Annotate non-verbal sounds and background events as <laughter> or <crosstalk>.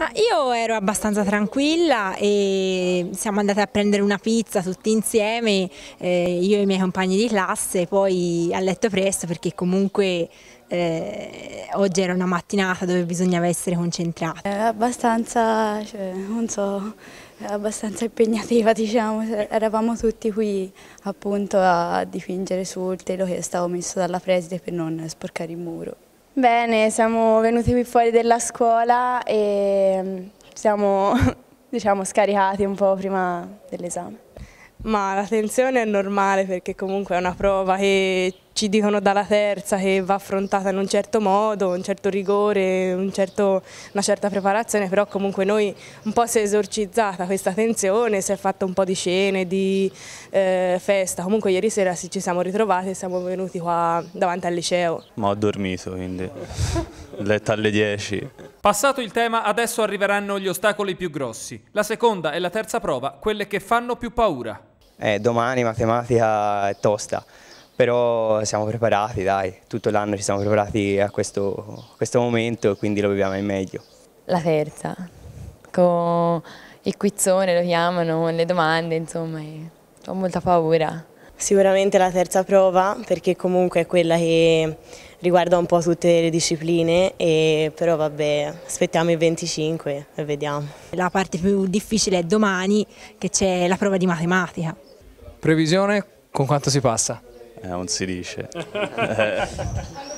Ma io ero abbastanza tranquilla e siamo andate a prendere una pizza tutti insieme, eh, io e i miei compagni di classe, poi a letto presto perché comunque eh, oggi era una mattinata dove bisognava essere concentrati. Era abbastanza, cioè, non so, abbastanza impegnativa <laughs> diciamo, eravamo tutti qui appunto a dipingere sul telo che stavo messo dalla preside per non sporcare il muro. Bene, siamo venuti qui fuori dalla scuola e mm, siamo <laughs> diciamo, scaricati un po' prima dell'esame. Ma la tensione è normale perché comunque è una prova che ci dicono dalla terza che va affrontata in un certo modo, un certo rigore, un certo, una certa preparazione, però comunque noi un po' si è esorcizzata questa tensione, si è fatto un po' di scene, di eh, festa, comunque ieri sera sì, ci siamo ritrovati e siamo venuti qua davanti al liceo. Ma ho dormito quindi, letto alle 10. Passato il tema, adesso arriveranno gli ostacoli più grossi. La seconda e la terza prova, quelle che fanno più paura. Eh, domani matematica è tosta però siamo preparati, dai, tutto l'anno ci siamo preparati a questo, a questo momento e quindi lo viviamo in meglio. La terza, con il quizzone lo chiamano, le domande, insomma, ho molta paura. Sicuramente la terza prova perché comunque è quella che riguarda un po' tutte le discipline, e, però vabbè aspettiamo il 25 e vediamo. La parte più difficile è domani che c'è la prova di matematica. Previsione con quanto si passa? eh, non si dice. <laughs> <laughs>